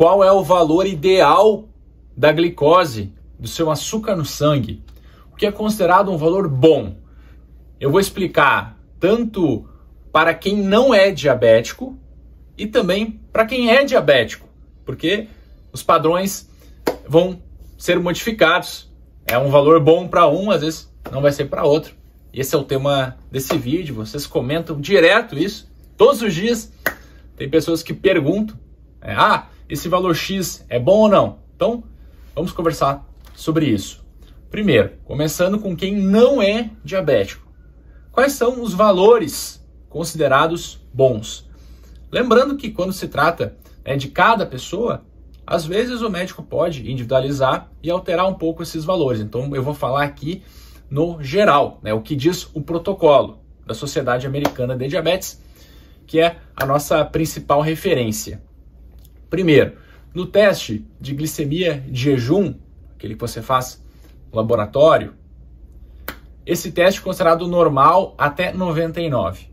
qual é o valor ideal da glicose, do seu açúcar no sangue, o que é considerado um valor bom. Eu vou explicar tanto para quem não é diabético e também para quem é diabético, porque os padrões vão ser modificados. É um valor bom para um, às vezes não vai ser para outro. Esse é o tema desse vídeo. Vocês comentam direto isso todos os dias. Tem pessoas que perguntam: né? ah, esse valor X é bom ou não? Então, vamos conversar sobre isso. Primeiro, começando com quem não é diabético. Quais são os valores considerados bons? Lembrando que quando se trata né, de cada pessoa, às vezes o médico pode individualizar e alterar um pouco esses valores. Então, eu vou falar aqui no geral, né, o que diz o protocolo da Sociedade Americana de Diabetes, que é a nossa principal referência. Primeiro, no teste de glicemia de jejum, aquele que você faz no laboratório, esse teste é considerado normal até 99.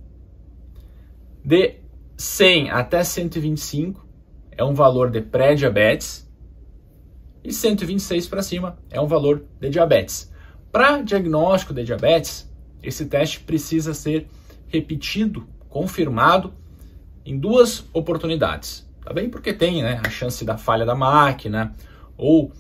De 100 até 125 é um valor de pré-diabetes e 126 para cima é um valor de diabetes. Para diagnóstico de diabetes, esse teste precisa ser repetido, confirmado em duas oportunidades também tá porque tem né, a chance da falha da máquina ou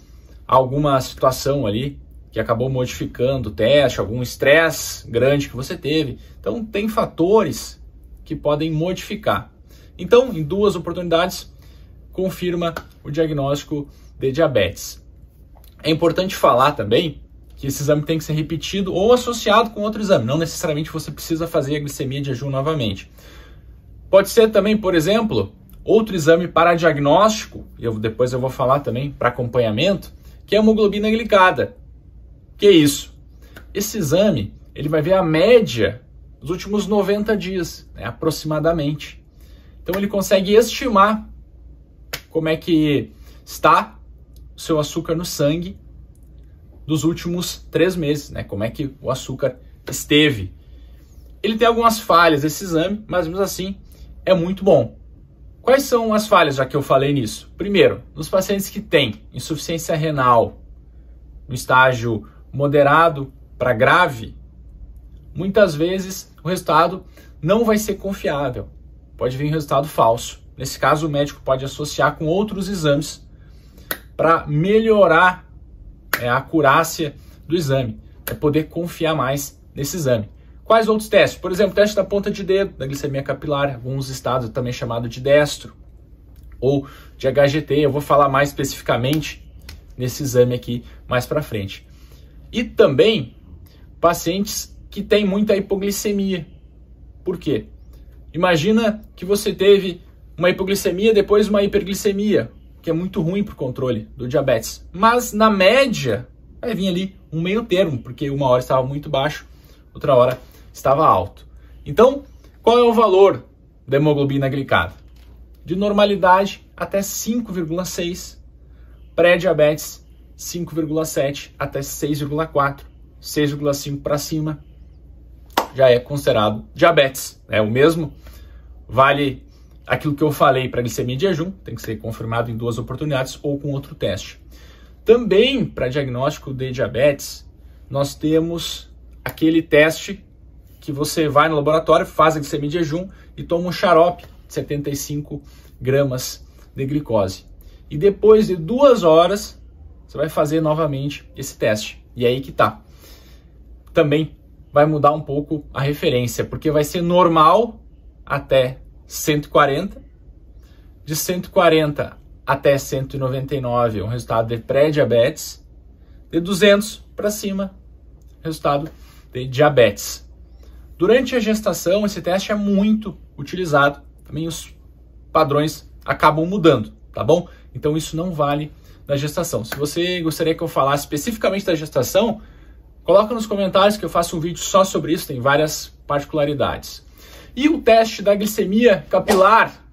alguma situação ali que acabou modificando o teste, algum estresse grande que você teve. Então, tem fatores que podem modificar. Então, em duas oportunidades, confirma o diagnóstico de diabetes. É importante falar também que esse exame tem que ser repetido ou associado com outro exame. Não necessariamente você precisa fazer a glicemia de jejum novamente. Pode ser também, por exemplo, Outro exame para diagnóstico, e eu, depois eu vou falar também para acompanhamento, que é a hemoglobina glicada. Que é isso? Esse exame, ele vai ver a média dos últimos 90 dias, né, aproximadamente. Então ele consegue estimar como é que está o seu açúcar no sangue dos últimos três meses, né? Como é que o açúcar esteve. Ele tem algumas falhas esse exame, mas mesmo assim é muito bom. Quais são as falhas, já que eu falei nisso? Primeiro, nos pacientes que têm insuficiência renal no estágio moderado para grave, muitas vezes o resultado não vai ser confiável. Pode vir um resultado falso. Nesse caso, o médico pode associar com outros exames para melhorar é, a acurácia do exame, para é poder confiar mais nesse exame. Quais outros testes? Por exemplo, teste da ponta de dedo, da glicemia capilar, alguns estados também chamado de destro, ou de HGT, eu vou falar mais especificamente nesse exame aqui mais para frente. E também pacientes que têm muita hipoglicemia. Por quê? Imagina que você teve uma hipoglicemia, depois uma hiperglicemia, que é muito ruim para o controle do diabetes. Mas na média, vai vir ali um meio termo, porque uma hora estava muito baixo, outra hora estava alto. Então, qual é o valor da hemoglobina glicada? De normalidade até 5,6, pré-diabetes 5,7 até 6,4, 6,5 para cima já é considerado diabetes. É né? o mesmo vale aquilo que eu falei para glicemia em jejum, tem que ser confirmado em duas oportunidades ou com outro teste. Também para diagnóstico de diabetes, nós temos aquele teste que você vai no laboratório, faz a glicemia de jejum e toma um xarope de 75 gramas de glicose. E depois de duas horas, você vai fazer novamente esse teste. E é aí que tá. Também vai mudar um pouco a referência, porque vai ser normal até 140, de 140 até 199, um resultado de pré-diabetes, de 200 para cima, resultado de diabetes. Durante a gestação, esse teste é muito utilizado. Também os padrões acabam mudando, tá bom? Então isso não vale na gestação. Se você gostaria que eu falasse especificamente da gestação, coloca nos comentários que eu faço um vídeo só sobre isso, tem várias particularidades. E o teste da glicemia capilar?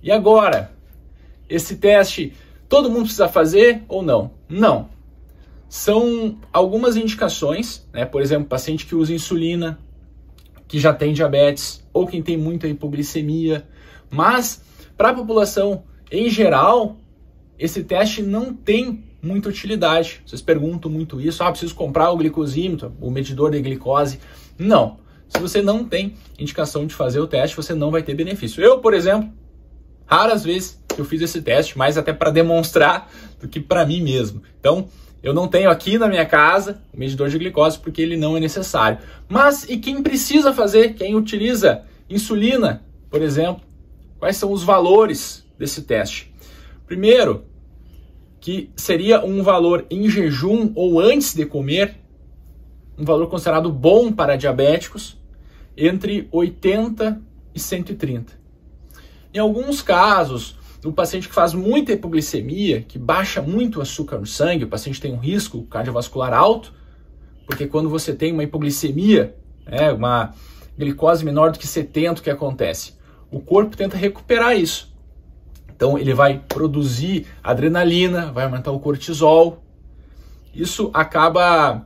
E agora? Esse teste todo mundo precisa fazer ou não? Não são algumas indicações, né? Por exemplo, paciente que usa insulina, que já tem diabetes ou quem tem muita hipoglicemia. Mas para a população em geral, esse teste não tem muita utilidade. Vocês perguntam muito isso: ah, preciso comprar o glicosímetro, o medidor de glicose. Não. Se você não tem indicação de fazer o teste, você não vai ter benefício. Eu, por exemplo, raras vezes eu fiz esse teste, mas até para demonstrar do que para mim mesmo. Então, eu não tenho aqui na minha casa o medidor de glicose porque ele não é necessário. Mas e quem precisa fazer? Quem utiliza insulina, por exemplo? Quais são os valores desse teste? Primeiro, que seria um valor em jejum ou antes de comer, um valor considerado bom para diabéticos, entre 80 e 130. Em alguns casos, o paciente que faz muita hipoglicemia, que baixa muito o açúcar no sangue, o paciente tem um risco cardiovascular alto, porque quando você tem uma hipoglicemia, né, uma glicose menor do que 70, o que acontece? O corpo tenta recuperar isso. Então ele vai produzir adrenalina, vai aumentar o cortisol. Isso acaba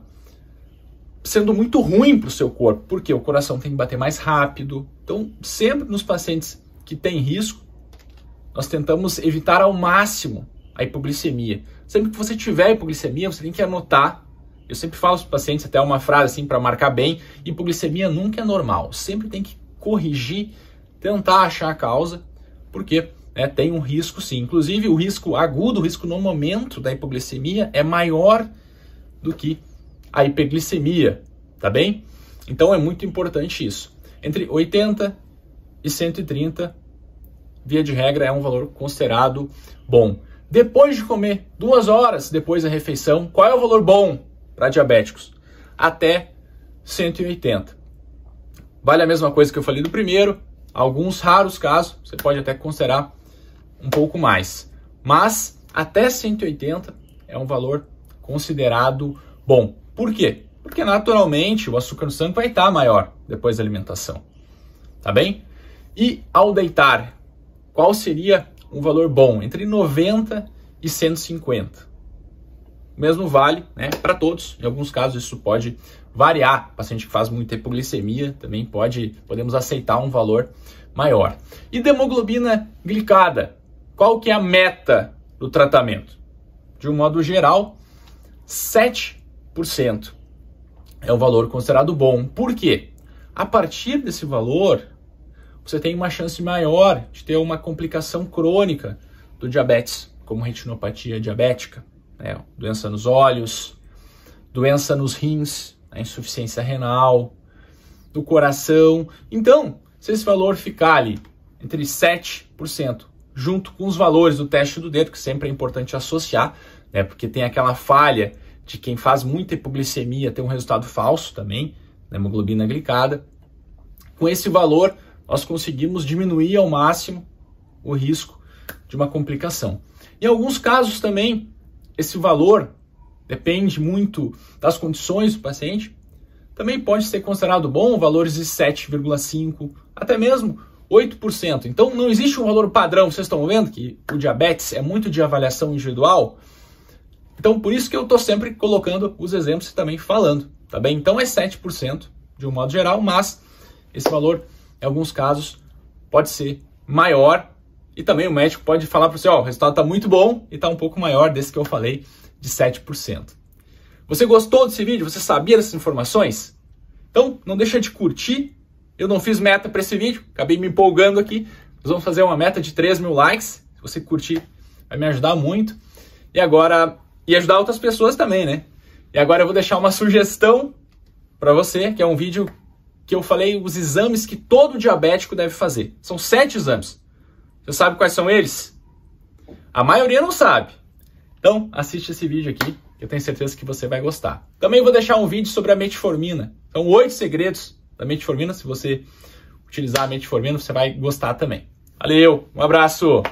sendo muito ruim para o seu corpo, porque o coração tem que bater mais rápido. Então, sempre nos pacientes que têm risco, nós tentamos evitar ao máximo a hipoglicemia. Sempre que você tiver hipoglicemia, você tem que anotar. Eu sempre falo para os pacientes até uma frase assim para marcar bem: hipoglicemia nunca é normal. Sempre tem que corrigir, tentar achar a causa, porque né, tem um risco sim. Inclusive, o risco agudo, o risco no momento da hipoglicemia é maior do que a hiperglicemia, tá bem? Então é muito importante isso. Entre 80 e 130 via de regra, é um valor considerado bom. Depois de comer, duas horas depois da refeição, qual é o valor bom para diabéticos? Até 180. Vale a mesma coisa que eu falei do primeiro, alguns raros casos, você pode até considerar um pouco mais. Mas até 180 é um valor considerado bom. Por quê? Porque naturalmente o açúcar no sangue vai estar maior depois da alimentação. Tá bem? E ao deitar, qual seria um valor bom? Entre 90 e 150. O mesmo vale né, para todos. Em alguns casos isso pode variar. O paciente que faz muita hipoglicemia também pode podemos aceitar um valor maior. E demoglobina glicada, qual que é a meta do tratamento? De um modo geral, 7% é um valor considerado bom. Por quê? A partir desse valor, você tem uma chance maior de ter uma complicação crônica do diabetes, como retinopatia diabética, né? doença nos olhos, doença nos rins, insuficiência renal, do coração. Então, se esse valor ficar ali entre 7%, junto com os valores do teste do dedo, que sempre é importante associar, né? porque tem aquela falha de quem faz muita hipoglicemia ter um resultado falso também, na né? hemoglobina glicada. Com esse valor, nós conseguimos diminuir ao máximo o risco de uma complicação. Em alguns casos também, esse valor depende muito das condições do paciente. Também pode ser considerado bom valores de 7,5, até mesmo 8%. Então não existe um valor padrão, vocês estão vendo que o diabetes é muito de avaliação individual. Então por isso que eu estou sempre colocando os exemplos e também falando, tá bem? Então é 7% de um modo geral, mas esse valor em alguns casos, pode ser maior. E também o médico pode falar para você: ó, oh, o resultado está muito bom e está um pouco maior desse que eu falei, de 7%. Você gostou desse vídeo? Você sabia dessas informações? Então, não deixa de curtir. Eu não fiz meta para esse vídeo, acabei me empolgando aqui. Nós vamos fazer uma meta de 3 mil likes. Se você curtir, vai me ajudar muito. E agora, e ajudar outras pessoas também, né? E agora eu vou deixar uma sugestão para você, que é um vídeo que eu falei os exames que todo diabético deve fazer. São sete exames. Você sabe quais são eles? A maioria não sabe. Então, assiste esse vídeo aqui, eu tenho certeza que você vai gostar. Também vou deixar um vídeo sobre a metformina. São oito segredos da metformina. Se você utilizar a metformina, você vai gostar também. Valeu, um abraço!